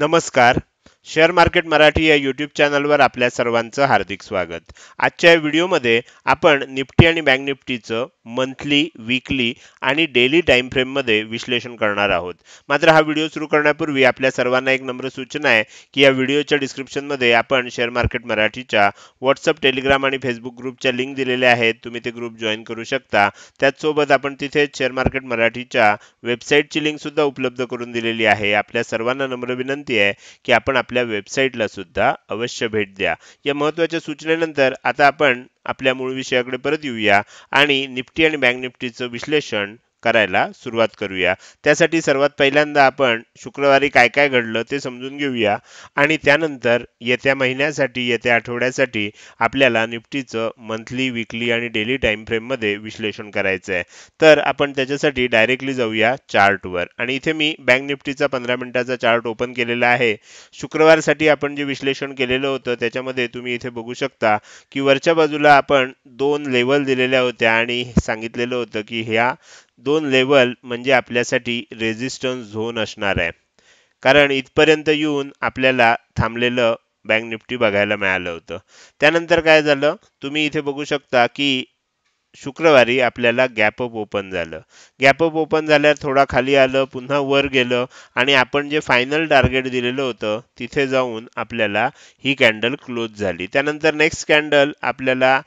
नमस्कार share market Marathi या YouTube चॅनलवर आपल्या सर्वांचं हार्दिक स्वागत आजच्या व्हिडिओमध्ये आपण निफ्टी आणि बँक निफ्टीचं मंथली वीकली आणि डेली टाईम फ्रेममध्ये विश्लेषण करणार आहोत मात्र हा व्हिडिओ सुरू करण्यापूर्वी आपल्या सर्वांना एक नम्र सूचना आहे की या व्हिडिओच्या डिस्क्रिप्शनमध्ये आपण शेअर मार्केट मराठीच्या व्हॉट्सअप टेलिग्राम आणि फेसबुक ग्रुपच्या लिंक दिलेल्या आहेत तुम्ही ते ग्रुप जॉईन करू शकता त्याचसोबत आपण तिथेच शेअर मार्केट मराठीच्या वेबसाईटची लिंकसुद्धा उपलब्ध करून दिलेली आहे आपल्या सर्वांना नम्र विनंती आहे की आपण आपल्या वेबसाईटला सुद्धा अवश्य भेट द्या या महत्त्वाच्या सूचनेनंतर आता आपण आपल्या मूळ विषयाकडे परत येऊया आणि निफ्टी आणि बँक निफ्टीचं विश्लेषण करायला सुरुवात करूया त्यासाठी सर्वात पहिल्यांदा आपण शुक्रवारी काय काय घडलं ते समजून घेऊया आणि त्यानंतर येत्या महिन्यासाठी येत्या आठवड्यासाठी आपल्याला निफ्टीचं मंथली विकली आणि डेली टाईम फ्रेममध्ये विश्लेषण करायचं आहे तर आपण त्याच्यासाठी डायरेक्टली जाऊया चार्टवर आणि इथे मी बँक निफ्टीचा पंधरा मिनिटाचा चार्ट ओपन केलेला आहे शुक्रवारसाठी आपण जे विश्लेषण केलेलं होतं त्याच्यामध्ये तुम्ही इथे बघू शकता की वरच्या बाजूला आपण दोन लेवल दिलेल्या होत्या आणि सांगितलेलं होतं की ह्या दोन लेवल म्हणजे आपल्यासाठी रेझिस्टन्स झोन असणार आहे कारण इथपर्यंत येऊन आपल्याला थांबलेलं बँक निफ्टी बघायला मिळालं होतं त्यानंतर काय झालं तुम्ही इथे बघू शकता की शुक्रवारी आपल्याला गॅपअप ओपन झालं गॅपअप ओपन झाल्यावर थोडा खाली आलं पुन्हा वर गेलं आणि आपण जे फायनल टार्गेट दिलेलं होतं तिथे जाऊन आपल्याला ही कॅन्डल क्लोज झाली त्यानंतर नेक्स्ट कॅन्डल आपल्याला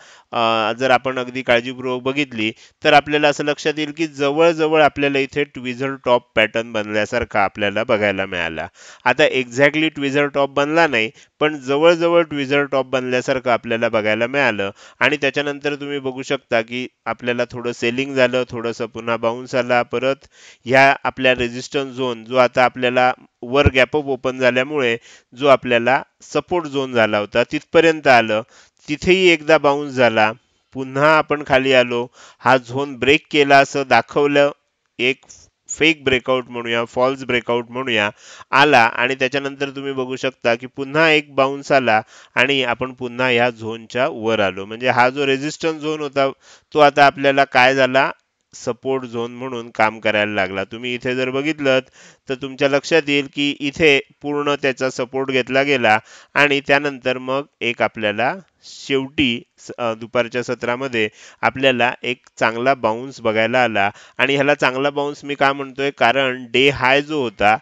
जर आपण अगदी काळजीपूर्वक बघितली तर आपल्याला असं लक्षात येईल की जवळजवळ आपल्याला इथे ट्विझर टॉप पॅटर्न बनल्यासारखा आपल्याला बघायला मिळाला आता एक्झॅक्टली ट्विझर टॉप बनला नाही पण जवळजवळ ट्विझर टॉप बनल्यासारखं आपल्याला बघायला मिळालं आणि त्याच्यानंतर तुम्ही बघू शकता की आपल्याला थोडं सेलिंग झालं थोडंसं पुन्हा बाउन्स आला परत ह्या आपल्या रेजिस्टन्स झोन जो आता आपल्याला वर गॅपअप ओपन झाल्यामुळे जो आपल्याला सपोर्ट झोन झाला होता तिथपर्यंत आलं तिथेही एकदा बाउन्स झाला पुन्हा आपण खाली आलो हा झोन ब्रेक केला असं दाखवलं एक फेक ब्रेकआउट म्हणूया फॉल्स ब्रेकआउट म्हणूया आला आणि त्याच्यानंतर तुम्ही बघू शकता की पुन्हा एक बाउन्स आला आणि आपण पुन्हा या झोनच्या वर आलो म्हणजे हा जो रेझिस्टन्स झोन होता तो आता आपल्याला काय झाला सपोर्ट झोन म्हणून काम करायला लागला तुम्ही इथे जर बघितलं तर तुमच्या लक्षात येईल की इथे पूर्ण त्याचा सपोर्ट घेतला गेला आणि त्यानंतर मग एक आपल्याला शेवटी दुपारच्या सत्रामध्ये आपल्याला एक चांगला बाउन्स बघायला आला आणि ह्याला चांगला बाउन्स मी का म्हणतोय कारण डे हाय जो होता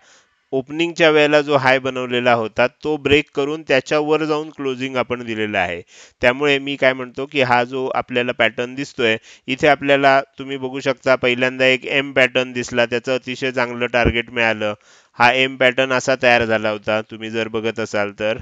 ओपनिंगच्या वेळेला जो हाय बनवलेला होता तो ब्रेक करून त्याच्यावर जाऊन क्लोजिंग आपण दिलेला आहे त्यामुळे मी काय म्हणतो की हा जो आपल्याला पॅटर्न दिसतोय इथे आपल्याला तुम्ही बघू शकता पहिल्यांदा एक एम पॅटर्न दिसला त्याचं अतिशय चांगलं टार्गेट मिळालं हा एम पॅटर्न असा तयार झाला होता तुम्ही जर बघत असाल तर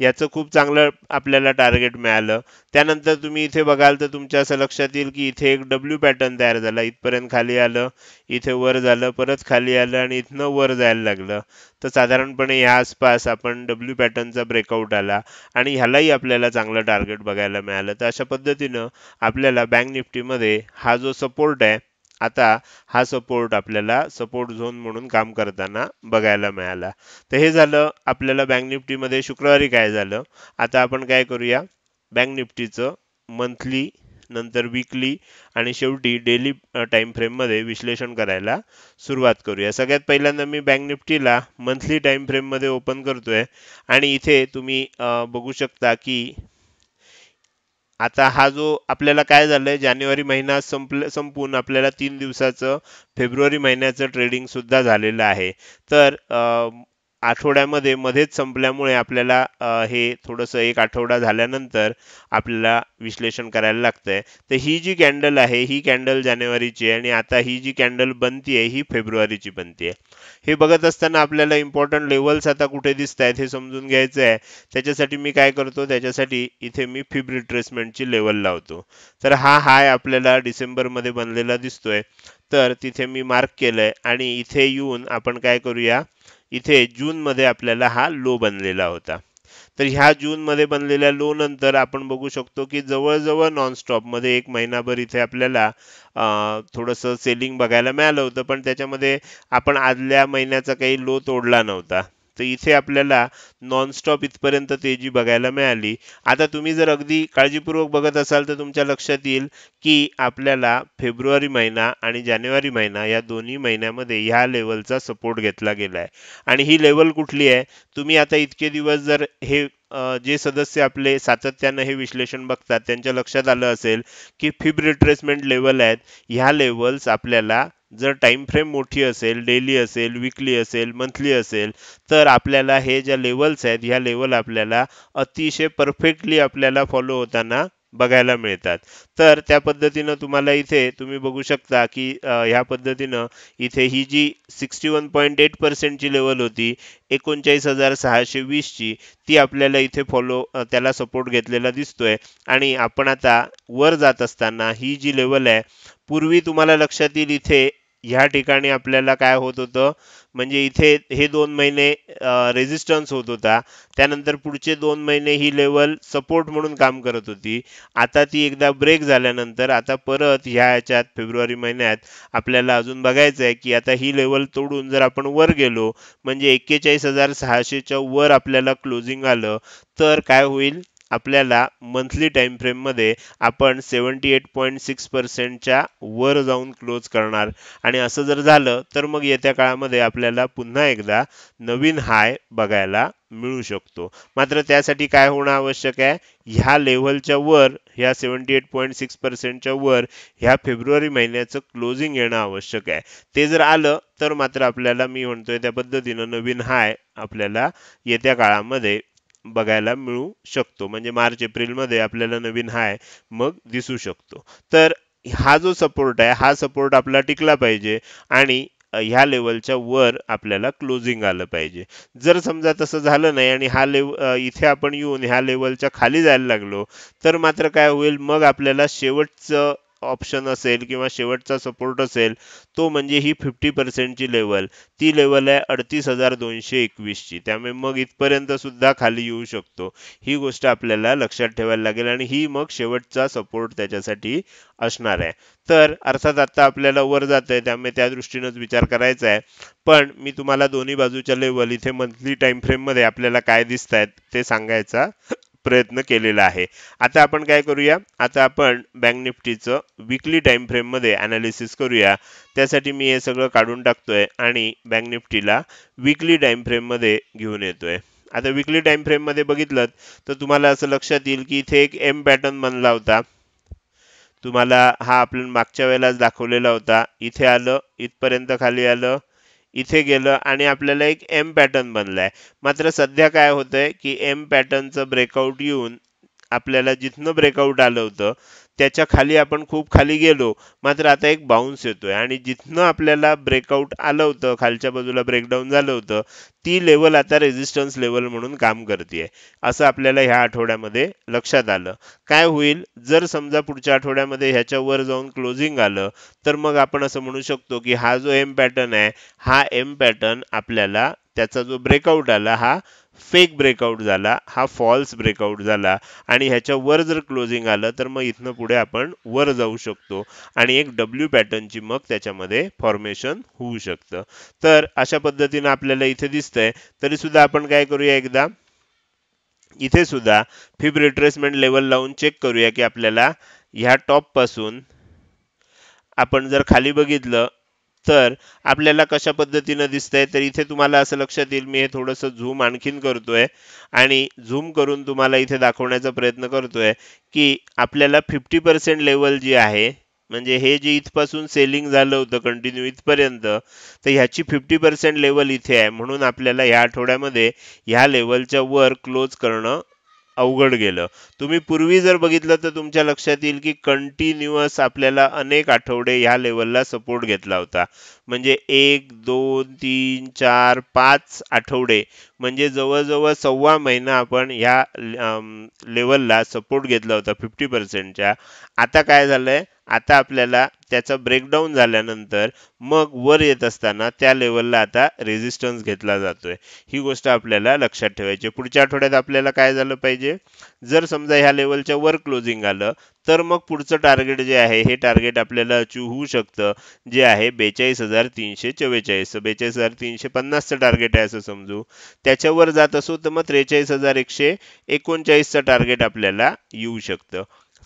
याचं खूप चांगलं आपल्याला टार्गेट मिळालं त्यानंतर तुम्ही इथे बघाल तर तुमच्या असं लक्षात येईल की इथे एक डब्ल्यू पॅटर्न तयार झाला इथपर्यंत खाली आलं इथे वर झालं परत खाली आलं आणि इथनं वर जायला लागलं तर साधारणपणे ह्या आसपास आपण डब्ल्यू पॅटर्नचा ब्रेकआउट आला आणि ह्यालाही आपल्याला चांगलं टार्गेट बघायला मिळालं तर अशा पद्धतीनं आपल्याला बँक निफ्टीमध्ये हा जो सपोर्ट आहे आता हा सपोर्ट आपल्याला सपोर्ट झोन म्हणून काम करताना बघायला मिळाला तर हे झालं आपल्याला बँक निफ्टीमध्ये शुक्रवारी काय झालं आता आपण काय करूया बँक निफ्टीचं मंथली नंतर वीकली आणि शेवटी डेली टाईम फ्रेममध्ये विश्लेषण करायला सुरुवात करूया सगळ्यात पहिल्यांदा मी बँक निफ्टीला मंथली टाईम फ्रेममध्ये ओपन करतोय आणि इथे तुम्ही बघू शकता की आता हा जो आपल्याला काय झालं जानेवारी महिना संपल संपून आपल्याला तीन दिवसाचं फेब्रुवारी महिन्याचं ट्रेडिंग सुद्धा झालेलं आहे तर आठवड्यामध्ये मध्येच संपल्यामुळे आपल्याला हे थोडंसं एक आठवडा झाल्यानंतर आपल्याला विश्लेषण करायला लागतं आहे तर ही जी कॅन्डल आहे ही कॅन्डल जानेवारीची आहे आणि आता ही जी कॅन्डल बनती आहे ही फेब्रुवारीची बनती आहे हे बघत असताना आपल्याला इम्पॉर्टंट लेवल्स आता कुठे दिसत आहेत हे समजून घ्यायचं आहे त्याच्यासाठी मी काय करतो त्याच्यासाठी इथे मी फिब रिट्रेसमेंटची लेवल लावतो तर हा हाय आपल्याला डिसेंबरमध्ये बनलेला दिसतोय तर तिथे मी मार्क केलं आणि इथे येऊन आपण काय करूया इथे जूनमध्ये आपल्याला हा लो बनलेला होता तर ह्या जूनमध्ये बनलेल्या लो नंतर आपण बघू शकतो की जवळजवळ नॉनस्टॉपमध्ये एक महिनाभर इथे आपल्याला थोडंसं सेलिंग बघायला मिळालं होतं पण त्याच्यामध्ये आपण आदल्या महिन्याचा काही लो तोडला नव्हता तर इथे आपल्याला नॉनस्टॉप इथपर्यंत तेजी बघायला मिळाली आता तुम्ही जर अगदी काळजीपूर्वक बघत असाल तर तुमच्या लक्षात येईल की आपल्याला फेब्रुवारी महिना आणि जानेवारी महिना या दोन्ही महिन्यामध्ये ह्या लेवलचा सपोर्ट घेतला गेला आहे आणि ही लेवल कुठली आहे तुम्ही आता इतके दिवस जर हे जे सदस्य आपले सातत्यानं हे विश्लेषण बघतात त्यांच्या लक्षात आलं असेल की फिब रिट्रेसमेंट लेवल आहेत ह्या लेवल्स आपल्याला जर टाइम फ्रेम मोठी असेल डेली असेल विकली असेल मंथली असेल तर आपल्याला हे ज्या लेवल्स आहेत ह्या लेवल आपल्याला अतिशय परफेक्टली आपल्याला फॉलो होताना बघायला मिळतात तर त्या पद्धतीनं तुम्हाला इथे तुम्ही बघू शकता की ह्या पद्धतीनं इथे ही जी सिक्स्टी वन पॉईंट एट पर्सेंटची लेवल होती एकोणचाळीस हजार सहाशे वीसची ती आपल्याला इथे फॉलो त्याला सपोर्ट घेतलेला दिसतोय आणि आपण आता वर जात असताना ही जी लेवल आहे पूर्वी तुम्हाला लक्षात येईल इथे ह्या ठिकाणी आपल्याला काय होत होतं म्हणजे इथे हे दोन महिने रेझिस्टन्स होत होता त्यानंतर पुढचे दोन महिने ही लेवल सपोर्ट म्हणून काम करत होती आता ती एकदा ब्रेक झाल्यानंतर आता परत ह्या याच्यात फेब्रुवारी महिन्यात आपल्याला अजून बघायचं आहे की आता ही लेवल तोडून जर आपण वर गेलो म्हणजे एक्केचाळीस हजार सहाशेच्या वर आपल्याला क्लोजिंग आलं तर काय होईल आपल्याला मंथली टाईम फ्रेममध्ये आपण सेवन्टी एट पॉईंट सिक्स पर्सेंटच्या वर जाऊन क्लोज करणार आणि असं जर झालं तर मग येत्या काळामध्ये आपल्याला पुन्हा एकदा नवीन हाय बघायला मिळू शकतो मात्र त्यासाठी काय होणं आवश्यक आहे ह्या लेव्हलच्या वर ह्या सेवन्टी एट पॉईंट सिक्स पर्सेंटच्या वर ह्या फेब्रुवारी महिन्याचं क्लोजिंग येणं आवश्यक आहे ते जर आलं तर मात्र आपल्याला मी म्हणतोय त्या पद्धतीनं नवीन हाय आपल्याला येत्या काळामध्ये बघायला मिळू शकतो म्हणजे मार्च एप्रिलमध्ये आपल्याला नवीन हाय मग दिसू शकतो तर हा जो सपोर्ट आहे हा सपोर्ट आपला टिकला पाहिजे आणि ह्या लेवलच्या वर आपल्याला क्लोजिंग आलं पाहिजे जर समजा तसं झालं नाही आणि हा लेव इथे आपण येऊन ह्या लेवलच्या खाली जायला लागलो तर मात्र काय होईल मग आपल्याला शेवटचं ऑप्शन असेल किंवा शेवटचा सपोर्ट असेल तो म्हणजे ही फिफ्टी पर्सेंटची लेवल ती लेवल आहे अडतीस हजार दोनशे एकवीसची त्यामुळे मग इथपर्यंत सुद्धा खाली येऊ शकतो ही गोष्ट आपल्याला लक्षात ठेवायला लागेल आणि ही मग शेवटचा सपोर्ट त्याच्यासाठी असणार आहे तर अर्थात आता आपल्याला वर जात आहे त्यामुळे त्या दृष्टीनंच विचार करायचा आहे पण मी तुम्हाला दोन्ही बाजूच्या लेवल इथे मंथली टाइम फ्रेममध्ये आपल्याला काय दिसत आहेत ते सांगायचा प्रयत्न केलेला आहे आता आपण काय करूया आता आपण बँक निफ्टीचं विकली टाइम फ्रेममध्ये ॲनालिसिस करूया त्यासाठी मी हे सगळं काढून टाकतोय आणि बँक निफ्टीला विकली टाइम फ्रेममध्ये घेऊन येतोय आता विकली टाइम फ्रेममध्ये बघितलं तर तुम्हाला असं लक्षात येईल की इथे एक एम पॅटर्न बनला होता तुम्हाला हा आपण मागच्या वेळेलाच दाखवलेला होता इथे आलं इथपर्यंत खाली आलं इथे गेलं आणि आपल्याला एक एम पॅटर्न बनलाय मात्र सध्या काय होतंय की एम पॅटर्नचं ब्रेकआउट येऊन आपल्याला जिथनं ब्रेकआउट आलं होतं त्याच्या खाली आपण खूप खाली गेलो मात्र आता एक बाउन्स येतोय आणि जिथनं आपल्याला ब्रेकआउट आलं होतं खालच्या बाजूला ब्रेकडाऊन झालं होतं ती लेवल आता रेजिस्टन्स लेवल म्हणून काम करते असं आपल्याला ह्या आठवड्यामध्ये लक्षात आलं काय होईल जर समजा पुढच्या आठवड्यामध्ये ह्याच्यावर जाऊन क्लोजिंग आलं तर मग आपण असं म्हणू शकतो की हा जो एम पॅटर्न आहे हा एम पॅटर्न आपल्याला त्याचा जो ब्रेकआउट आला हा फेक ब्रेकआउट झाला हा फॉल्स ब्रेकआउट झाला आणि वर जर क्लोजिंग आलं तर मग इथनं पुढे आपण वर जाऊ शकतो आणि एक डब्ल्यू पॅटर्नची मग त्याच्यामध्ये फॉर्मेशन होऊ शकतं तर अशा पद्धतीनं आपल्याला इथे दिसतंय तरी सुद्धा आपण काय करूया एकदा इथे सुद्धा फिब रिट्रेसमेंट लेवल लावून चेक करूया की आपल्याला ह्या टॉपपासून आपण जर खाली बघितलं तर आपल्याला कशा पद्धतीनं दिसतंय तर इथे तुम्हाला असं लक्षात येईल मी हे थोडंसं झूम आणखीन करतोय आणि झूम करून तुम्हाला इथे दाखवण्याचा प्रयत्न करतोय की आपल्याला फिफ्टी पर्सेंट लेवल जी आहे म्हणजे हे जे इथपासून सेलिंग झालं होतं कंटिन्यू इथपर्यंत तर ह्याची फिफ्टी पर्सेंट लेवल इथे आहे म्हणून आपल्याला ह्या आठवड्यामध्ये ह्या लेवलच्या वर क्लोज करणं अवघड गेलं तुम्ही पूर्वी जर बघितलं तर तुमच्या लक्षात येईल की कंटिन्युअस आपल्याला अनेक आठवडे ह्या लेवलला सपोर्ट घेतला होता म्हणजे एक दोन तीन चार पाच आठवडे म्हणजे जवळजवळ सव्वा महिना आपण ह्या लेवलला सपोर्ट घेतला होता फिफ्टी पर्सेंटच्या आता काय झालं आहे आता आपल्याला त्याचा ब्रेकडाऊन झाल्यानंतर मग वर येत असताना त्या लेवलला आता रेझिस्टन्स घेतला जातोय ही गोष्ट आपल्याला लक्षात ठेवायची पुढच्या आठवड्यात आपल्याला काय झालं पाहिजे जर समजा ह्या लेवलच्या वर क्लोजिंग आलं तर मग पुढचं टार्गेट जे आहे हे टार्गेट आपल्याला अचीव होऊ शकतं जे आहे बेचाळीस हजार तीनशे चव्वेचाळीस बेचाळीस हजार तीनशे पन्नासचं टार्गेट आहे असं समजू त्याच्यावर जात असो तर मग त्रेचाळीस हजार एकशे एकोणचाळीसचं टार्गेट आपल्याला येऊ शकतं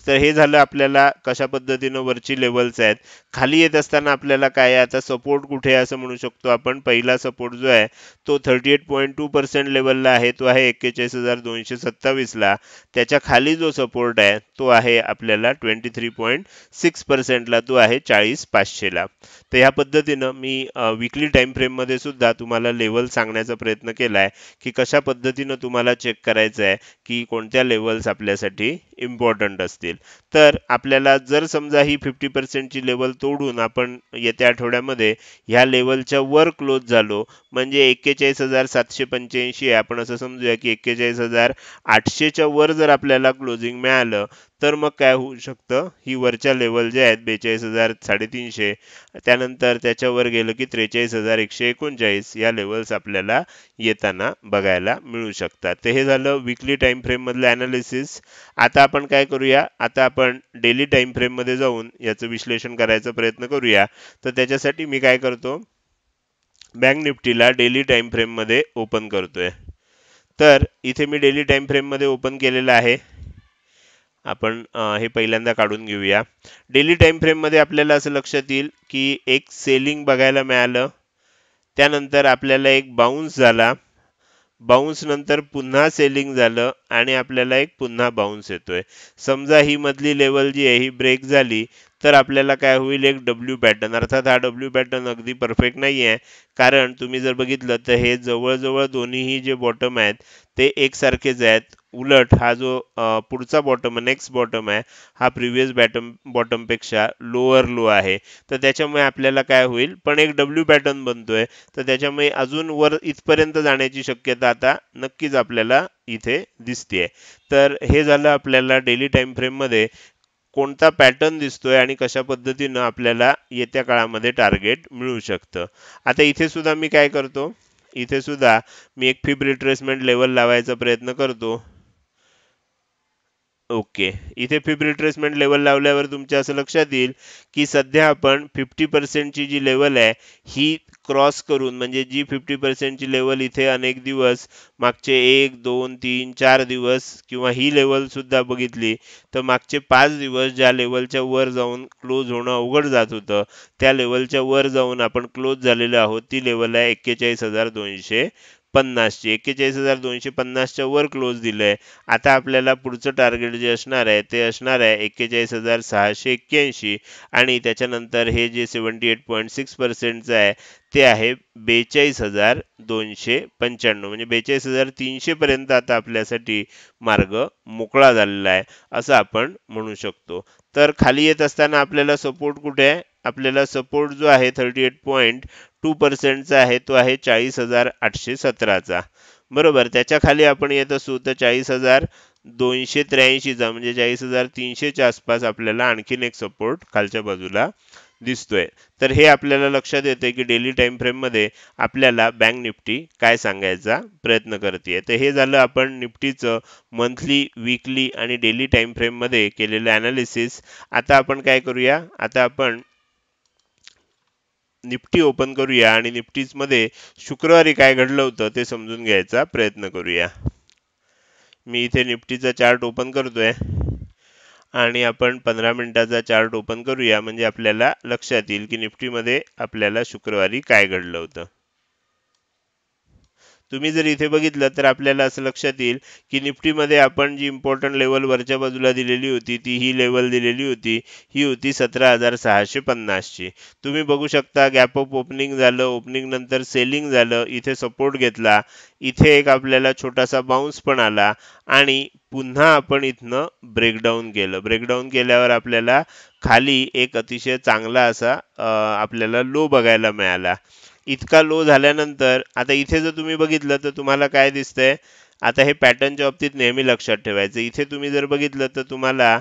तर हे झालं आपल्याला कशा पद्धतीनं वरची लेवल्स आहेत खाली येत असताना आपल्याला काय आहे आता सपोर्ट कुठे आहे असं म्हणू शकतो आपण पहिला सपोर्ट जो आहे तो thirty eight point two percent लेवलला आहे तो आहे एक्केचाळीस हजार दोनशे सत्तावीसला त्याच्या खाली जो सपोर्ट आहे तो आहे आपल्याला ट्वेंटी थ्री पॉईंट सिक्स पर्सेंटला तो आहे चाळीस पाचशेला तर ह्या पद्धतीनं मी विकली टाईम फ्रेममध्ये सुद्धा तुम्हाला लेवल सांगण्याचा प्रयत्न केला आहे की कशा पद्धतीनं तुम्हाला चेक करायचं आहे की कोणत्या लेवल्स आपल्यासाठी इम्पॉर्टंट असतील तर आपल्याला जर समजा ही फिफ्टी पर्सेंटची लेवल तोडून आपण येत्या आठवड्यामध्ये ह्या लेवलच्या वर क्लोज झालो म्हणजे एक्केचाळीस हजार सातशे पंच्याऐंशी आपण असं समजूया की एक्केचाळीस हजार आठशेच्या वर जर आपल्याला क्लोजिंग मिळालं तर मग काय होऊ शकतं ही वरच्या लेवल जे आहेत बेचाळीस हजार साडेतीनशे त्यानंतर त्याच्यावर गेलं की त्रेचाळीस हजार एकशे एकोणचाळीस या लेवल्स आपल्याला येताना बघायला मिळू शकतात तर हे झालं विकली टाईम फ्रेममधलं ॲनालिसिस आता आपण काय करूया आता आपण डेली टाईम फ्रेममध्ये जाऊन याचं विश्लेषण करायचा प्रयत्न करूया तर त्याच्यासाठी मी काय करतो बँक निफ्टीला डेली टाईम फ्रेममध्ये ओपन करतोय तर इथे मी डेली टाईम फ्रेममध्ये ओपन केलेलं आहे आपण हे पहिल्यांदा काढून घेऊया डेली टाइम फ्रेम मध्ये आपल्याला असं लक्षात येईल की एक सेलिंग बघायला मिळालं त्यानंतर आपल्याला एक बाउन्स झाला बाउन्स नंतर पुन्हा सेलिंग झालं आणि आपल्याला एक पुन्हा बाउन्स येतोय समजा ही मधली लेवल जी आहे ही ब्रेक झाली तर आपल्याला काय होईल एक डब्ल्यू पॅटर्न अर्थात हा डब्ल्यू पॅटर्न अगदी परफेक्ट नाही आहे कारण तुम्ही जर बघितलं तर हे जवळजवळ दोन्हीही जे बॉटम आहेत ते एकसारखेच आहेत उलट हा जो पुढचा बॉटम नेक्स्ट बॉटम आहे हा प्रिव्हियस बॅटम बॉटमपेक्षा लोअर लो आहे तर त्याच्यामुळे आपल्याला काय होईल पण एक डब्ल्यू पॅटर्न बनतोय तर त्याच्यामुळे अजून वर इथपर्यंत जाण्याची शक्यता आता नक्कीच आपल्याला इथे दिसते तर हे झालं आपल्याला डेली टाईम मध्ये कोणता पॅटर्न दिसतोय आणि कशा पद्धतीनं आपल्याला येत्या काळामध्ये टार्गेट मिळू शकतं आता इथे सुद्धा मी काय करतो इथे सुद्धा मी एक फिब रिट्रेसमेंट लेवल लावायचा प्रयत्न करतो ओके इथे फिब रिट्रेसमेंट लेवल लावल्यावर तुमच्या असं लक्षात येईल की सध्या आपण फिफ्टी पर्सेंटची जी लेवल आहे ही क्रॉस करून म्हणजे जी फिफ्टी पर्सेंटची लेवल इथे अनेक दिवस मागचे एक दोन तीन चार दिवस किंवा ही लेवल सुद्धा बघितली तर मागचे पाच दिवस ज्या लेवलच्या वर जाऊन क्लोज होणं अवघड जात होतं त्या लेवलच्या वर जाऊन आपण क्लोज झालेलो आहोत ती लेवल आहे एक्केचाळीस हजार दोनशे पन्नास पन्नासची एक्केचाळीस हजार दोनशे पन्नासच्या वर क्लोज दिलं आहे आता आपल्याला पुढचं टार्गेट जे असणार आहे ते असणार आहे एक्केचाळीस हजार सहाशे एक्क्याऐंशी आणि त्याच्यानंतर हे जे सेवन्टी एट पॉईंट सिक्स पर्सेंटचं आहे ते आहे बेचाळीस हजार दोनशे पंच्याण्णव म्हणजे बेचाळीस हजार तीनशेपर्यंत आता आपल्यासाठी मार्ग मोकळा झालेला आहे असं आपण म्हणू शकतो तर खाली येत असताना आपल्याला सपोर्ट कुठे आहे आपल्याला सपोर्ट जो आहे थर्टी एट पॉईंट टू पर्सेंटचा आहे तो आहे चाळीस हजार आठशे सतराचा बरोबर त्याच्या खाली आपण येत असू तर चाळीस हजार दोनशे त्र्याऐंशीचा म्हणजे चाळीस हजार तीनशेच्या आसपास आपल्याला आणखीन एक सपोर्ट खालच्या बाजूला दिसतोय तर हे आपल्याला लक्षात येते की डेली टाइम फ्रेममध्ये आपल्याला बँक निफ्टी काय सांगायचा प्रयत्न करते तर हे झालं आपण निफ्टीचं मंथली वीकली आणि डेली टाइम फ्रेममध्ये केलेलं ॲनालिसिस आता आपण काय करूया आता आपण निफ्टी ओपन करूया आणि मध्ये शुक्रवारी काय घडलं होतं ते समजून घ्यायचा प्रयत्न करूया मी इथे निफ्टीचा चार्ट ओपन करतोय आणि आपण पंधरा मिनिटाचा चार्ट ओपन करूया म्हणजे आपल्याला लक्षात येईल की निफ्टीमध्ये आपल्याला शुक्रवारी काय घडलं होतं तुम्ही जर इथे बघितलं तर आपल्याला असं लक्षात येईल की निफ्टीमध्ये आपण जी इम्पॉर्टंट लेवल वरच्या बाजूला दिलेली होती ती ही लेवल दिलेली होती ही होती सतरा हजार सहाशे पन्नासची तुम्ही बघू शकता गॅप अप ओपनिंग झालं ओपनिंग नंतर सेलिंग झालं इथे सपोर्ट घेतला इथे एक आपल्याला छोटासा बाउन्स पण आला आणि पुन्हा आपण इथनं ब्रेकडाऊन केलं ब्रेकडाऊन केल्यावर आपल्याला खाली एक अतिशय चांगला असा आपल्याला लो बघायला मिळाला इतका लो झाल्यानंतर आता इथे जर तुम्ही बघितलं तर तुम्हाला काय दिसतंय आता हे पॅटर्नच्या बाबतीत नेहमी लक्षात ठेवायचं इथे तुम्ही जर बघितलं तर तुम्हाला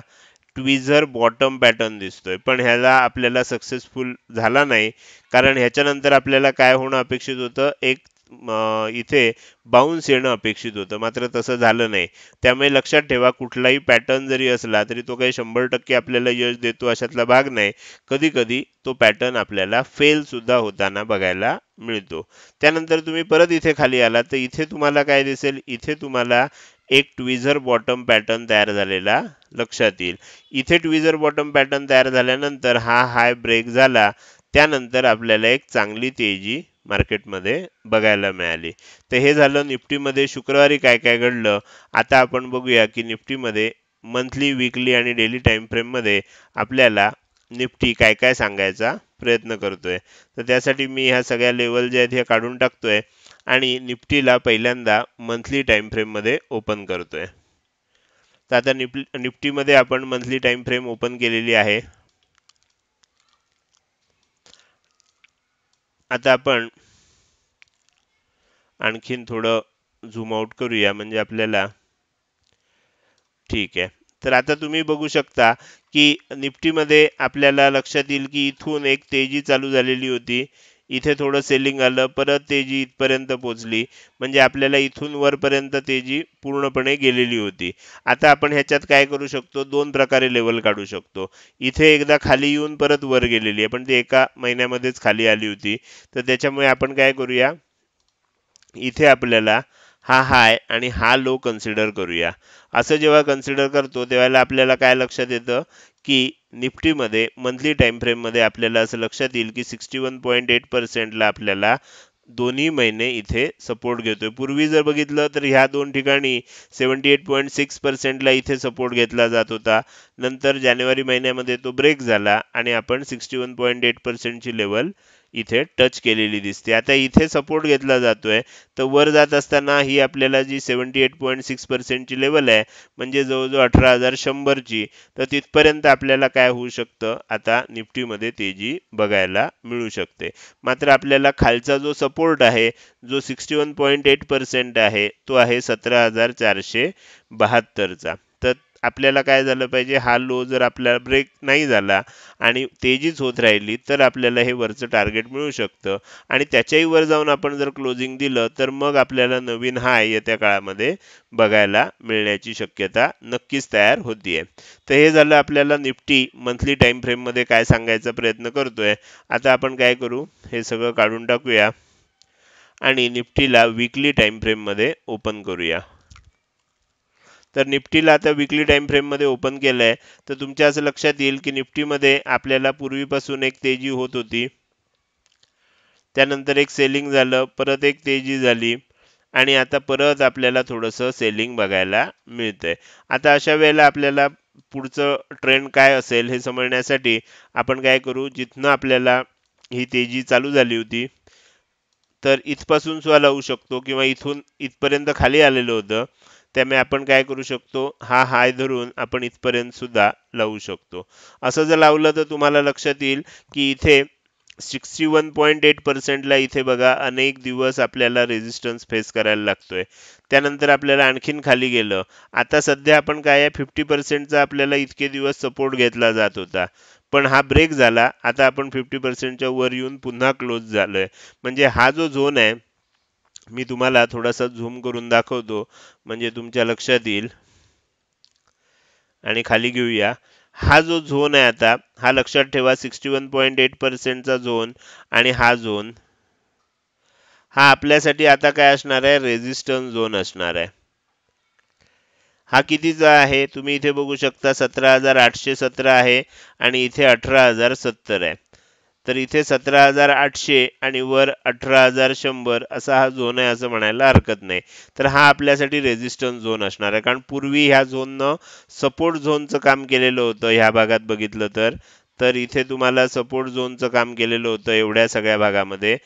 ट्विझर बॉटम पॅटर्न दिसतोय पण ह्याला आपल्याला सक्सेसफुल झाला नाही कारण ह्याच्यानंतर आपल्याला काय होणं अपेक्षित होतं एक इथे बाउन्स येणं अपेक्षित होतं मात्र तसं झालं नाही त्यामुळे लक्षात ठेवा कुठलाही पॅटर्न जरी असला तरी तो काही शंभर टक्के आपल्याला यश देतो अशातला भाग नाही कधी कधी तो पॅटर्न आपल्याला फेल सुद्धा होताना बघायला मिळतो त्यानंतर तुम्ही परत इथे खाली आला तर इथे तुम्हाला काय दिसेल इथे तुम्हाला एक ट्विझर बॉटम पॅटर्न तयार झालेला लक्षात येईल इथे ट्विझर बॉटम पॅटर्न तयार झाल्यानंतर हा हाय ब्रेक झाला त्यानंतर आपल्याला एक चांगली तेजी मार्केटमध्ये बघायला मिळाली तर हे झालं निफ्टीमध्ये शुक्रवारी काय काय घडलं आता आपण बघूया की निफ्टीमध्ये मंथली वीकली आणि डेली टाईम फ्रेममध्ये आपल्याला निफ्टी काय काय सांगायचा प्रयत्न करतोय तर त्यासाठी मी ह्या सगळ्या लेवल ज्या आहेत ह्या काढून टाकतोय आणि निफ्टीला पहिल्यांदा मंथली टाईम फ्रेममध्ये ओपन करतोय तर आता निफ्टी निफ्टीमध्ये आपण मंथली टाईम फ्रेम ओपन केलेली आहे आता आपण आणखीन थोडं झूम आउट करूया म्हणजे आपल्याला ठीक आहे तर आता तुम्ही बघू शकता की निफ्टीमध्ये आपल्याला लक्षात येईल की इथून एक तेजी चालू झालेली होती इथे थोडं सेलिंग आलं परत तेजी इथपर्यंत पोचली म्हणजे आपल्याला इथून वरपर्यंत तेजी पूर्णपणे गेलेली होती आता आपण ह्याच्यात काय करू शकतो दोन प्रकारे लेवल काढू शकतो इथे एकदा खाली येऊन परत वर गेलेली आहे पण ती एका महिन्यामध्येच खाली आली होती तर त्याच्यामुळे आपण काय करूया इथे आपल्याला हा हाय आणि हा लो कन्सिडर करूया असं जेव्हा कन्सिडर करतो तेव्हा आपल्याला काय लक्षात येतं की निफ्टीमध्ये मंथली फ्रेम फ्रेममध्ये आपल्याला असं लक्षात येईल की सिक्स्टी वन पॉईंट एट पर्सेंटला आपल्याला दोन्ही महिने इथे सपोर्ट घेतोय पूर्वी जर बघितलं तर ह्या दोन ठिकाणी सेवन्टी एट पॉईंट सिक्स पर्सेंटला इथे सपोर्ट घेतला जात होता नंतर जानेवारी महिन्यामध्ये तो ब्रेक झाला आणि आपण सिक्स्टी वन पॉईंट एट पर्सेंटची लेवल इथे टच केलेली दिसते आता इथे सपोर्ट घेतला जातोय तर वर जात असताना ही आपल्याला जी सेवन्टी एट पॉईंट सिक्स पर्सेंटची लेवल आहे म्हणजे जवळजवळ अठरा हजार शंभरची तर तिथपर्यंत आपल्याला काय होऊ शकतं आता निफ्टीमध्ये तेजी बघायला मिळू शकते मात्र आपल्याला खालचा जो सपोर्ट आहे जो sixty one point eight percent आहे तो आहे सतरा हजार चारशे बहात्तरचा आपल्याला काय झालं पाहिजे हा लो जर आपल्याला ब्रेक नाही झाला आणि तेजीच होत राहिली तर आपल्याला हे वरचं टार्गेट मिळू शकतं आणि त्याच्याही वर जाऊन आपण जर क्लोजिंग दिलं तर मग आपल्याला नवीन हाय येत्या काळामध्ये बघायला मिळण्याची शक्यता नक्कीच तयार आहे तर हे झालं आपल्याला निफ्टी मंथली टाईम फ्रेममध्ये काय सांगायचा प्रयत्न करतोय आता आपण काय करू हे सगळं काढून टाकूया आणि निफ्टीला वीकली टाईम फ्रेममध्ये ओपन करूया तर निफ्टीला आता विकली फ्रेम मध्ये ओपन केलं आहे तर तुमच्या असं लक्षात येईल की निफ्टीमध्ये आपल्याला पूर्वीपासून एक तेजी होत होती त्यानंतर एक सेलिंग झालं परत एक तेजी झाली आणि आता परत आपल्याला थोडंसं सेलिंग बघायला मिळतंय आता अशा वेळेला आपल्याला पुढचं ट्रेंड काय असेल हे समजण्यासाठी आपण काय करू जिथनं आपल्याला ही तेजी चालू झाली होती तर इथपासून सुद्धा लावू शकतो किंवा इथून इथपर्यंत खाली आलेलं होतं त्यामुळे आपण काय करू शकतो हा हाय धरून आपण इथपर्यंत सुद्धा लावू शकतो असं जर लावलं तर तुम्हाला लक्षात येईल की इथे सिक्स्टी वन पॉईंट एट पर्सेंटला इथे बघा अनेक दिवस आपल्याला रेजिस्टन्स फेस करायला लागतोय त्यानंतर आपल्याला आणखीन खाली गेलं आता सध्या आपण काय आहे फिफ्टी पर्सेंटचा आपल्याला इतके दिवस सपोर्ट घेतला जात होता पण हा ब्रेक झाला आता आपण फिफ्टी पर्सेंटच्या वर येऊन पुन्हा क्लोज झालो म्हणजे हा जो झोन आहे मी तुम्हाला थोडासा झूम करून दाखवतो म्हणजे तुमच्या लक्षात येईल आणि खाली घेऊया हा जो झोन आहे आता हा लक्षात ठेवा सिक्स्टी वन पॉईंट एट पर्सेंटचा झोन आणि हा झोन हा आपल्यासाठी आता काय असणार आहे रेझिस्टन्स झोन असणार आहे हा कितीचा आहे तुम्ही इथे बघू शकता सतरा हजार आठशे सतरा आहे आणि इथे अठरा हजार सत्तर आहे तर इथे सतरा हजार आठशे आणि वर अठरा हजार शंभर असा हा झोन आहे असं म्हणायला हरकत नाही तर हा आपल्यासाठी रेझिस्टन्स झोन असणार आहे कारण पूर्वी ह्या झोननं सपोर्ट झोनचं काम केलेलं होतं ह्या भागात बघितलं तर तर इथे तुम्हाला सपोर्ट झोनचं काम केलेलं होतं एवढ्या सगळ्या भागामध्ये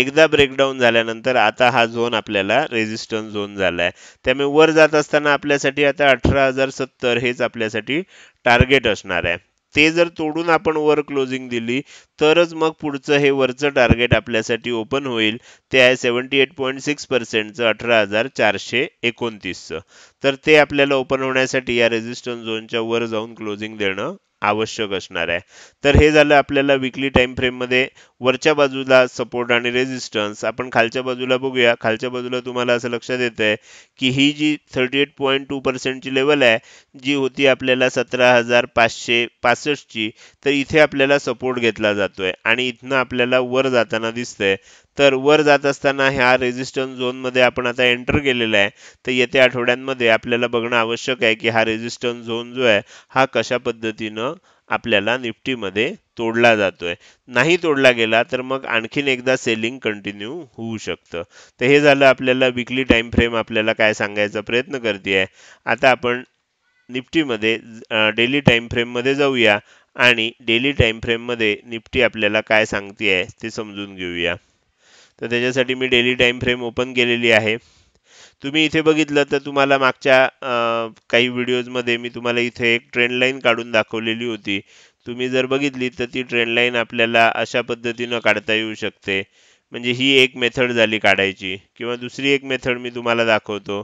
एकदा ब्रेकडाऊन झाल्यानंतर आता हा झोन आपल्याला रेझिस्टन्स झोन झाला आहे त्यामुळे वर जात असताना आपल्यासाठी आता अठरा हजार सत्तर हेच आपल्यासाठी टार्गेट असणार आहे ते जर तोडून आपण वर क्लोजिंग दिली तरच मग पुढचं हे वरचं टार्गेट आपल्यासाठी ओपन होईल ते आहे सेवन्टी एट पॉईंट सिक्स पर्सेंटचं अठरा हजार चारशे एकोणतीसचं तर ते आपल्याला ओपन होण्यासाठी या रेजिस्टन्स झोनच्या वर जाऊन क्लोजिंग देणं आवश्यक असणार आहे तर हे झालं आपल्याला विकली टाइम फ्रेममध्ये वरच्या बाजूला सपोर्ट आणि रेझिस्टन्स आपण खालच्या बाजूला बघूया खालच्या बाजूला तुम्हाला असं लक्षात येतं आहे की ही जी थर्टी एट पॉईंट टू पर्सेंटची लेवल आहे जी होती आपल्याला सतरा हजार पाचशे पासष्टची तर इथे आपल्याला सपोर्ट घेतला जातोय आणि इथनं आपल्याला वर जाताना दिसतंय तर वर जात असताना ह्या रेजिस्टन्स झोनमध्ये आपण आता एंटर केलेला आहे तर येत्या आठवड्यांमध्ये आपल्याला बघणं आवश्यक आहे की हा रेजिस्टन्स झोन जो आहे हा कशा पद्धतीनं आपल्याला निफ्टीमध्ये तोडला जातोय नाही तोडला गेला तर मग आणखीन एकदा सेलिंग कंटिन्यू होऊ शकतं तर हे झालं आपल्याला विकली टाइम फ्रेम आपल्याला काय सांगायचा प्रयत्न करते आहे आता आपण निफ्टीमध्ये डेली टाइम फ्रेममध्ये जाऊया आणि डेली टाइम फ्रेममध्ये निफ्टी आपल्याला काय सांगते आहे ते समजून घेऊया तर त्याच्यासाठी मी डेली टाईम फ्रेम ओपन केलेली आहे तुम्ही इथे बघितलं तर तुम्हाला मागच्या काही व्हिडिओजमध्ये मी तुम्हाला इथे एक ट्रेंड लाईन काढून दाखवलेली होती तुम्ही जर बघितली तर ती ट्रेंड लाईन आपल्याला अशा पद्धतीनं काढता येऊ शकते म्हणजे ही एक मेथड झाली काढायची किंवा दुसरी एक मेथड मी तुम्हाला दाखवतो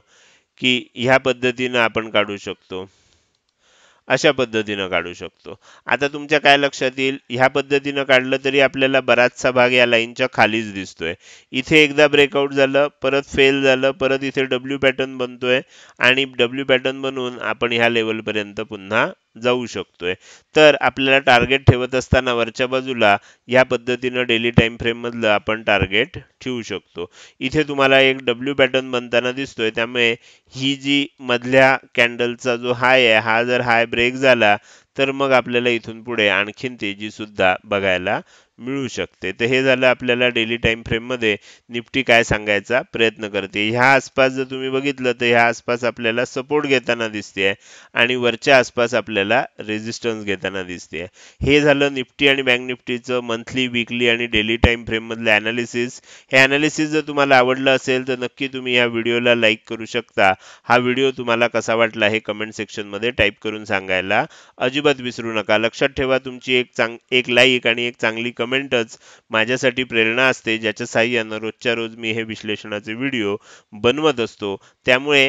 की ह्या पद्धतीनं आपण काढू शकतो अशा पद्धतीनं काढू शकतो आता तुमच्या काय लक्षात येईल ह्या पद्धतीनं काढलं तरी आपल्याला बराचसा भाग या लाईनच्या खालीच दिसतोय इथे एकदा ब्रेकआउट झालं परत फेल झालं परत इथे डब्ल्यू पॅटर्न बनतोय आणि डब्ल्यू पॅटर्न बनवून आपण ह्या लेवलपर्यंत पुन्हा जाऊ शकतोय तर आपल्याला टार्गेट ठेवत असताना वरच्या बाजूला या पद्धतीनं डेली टाइम मधलं आपण टार्गेट ठेवू शकतो इथे तुम्हाला एक डब्ल्यू पॅटर्न बनताना दिसतोय त्यामुळे ही जी मधल्या कॅन्डलचा जो हाय आहे हा जर हाय ब्रेक झाला तर मग आपल्याला इथून पुढे आणखीन तेजी सुद्धा बघायला मिळू शकते तर हे झालं आपल्याला डेली टाईम फ्रेममध्ये निफ्टी काय सांगायचा प्रयत्न करते ह्या आसपास जर तुम्ही बघितलं तर ह्या आसपास आपल्याला सपोर्ट घेताना दिसते आहे आणि वरच्या आसपास आपल्याला रेजिस्टन्स घेताना दिसते आहे हे झालं निफ्टी आणि बँक निफ्टीचं मंथली वीकली आणि डेली टाईम फ्रेममधलं ॲनालिसिस हे ॲनालिसिस जर तुम्हाला आवडलं असेल तर नक्की तुम्ही या व्हिडिओला लाईक करू शकता हा व्हिडिओ तुम्हाला कसा वाटला हे कमेंट सेक्शनमध्ये टाईप करून सांगायला अजिबात विसरू नका लक्षात ठेवा तुमची एक चांग एक लाईक आणि एक चांगली कमेंट कमेंटच माझ्यासाठी प्रेरणा असते ज्याच्या साह्यानं रोजच्या रोज मी हे विश्लेषणाचे व्हिडिओ बनवत असतो त्यामुळे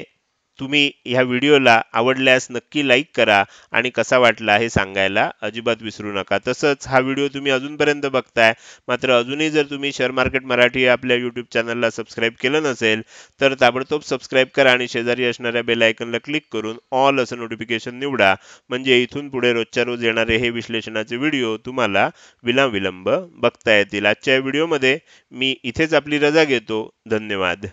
तुम्ही ह्या व्हिडिओला आवडल्यास नक्की लाईक करा आणि कसा वाटला हे सांगायला अजिबात विसरू नका तसंच हा व्हिडिओ तुम्ही अजूनपर्यंत बघताय मात्र अजूनही जर तुम्ही शेअर मार्केट मराठी आपल्या यूट्यूब चॅनलला सबस्क्राईब केलं नसेल तर ताबडतोब सबस्क्राईब करा आणि शेजारी असणाऱ्या बेलायकनला क्लिक करून ऑल असं नोटिफिकेशन निवडा म्हणजे इथून पुढे रोजच्या रोज येणारे हे विश्लेषणाचे व्हिडिओ तुम्हाला विलंब बघता येतील आजच्या या व्हिडिओमध्ये मी इथेच आपली रजा घेतो धन्यवाद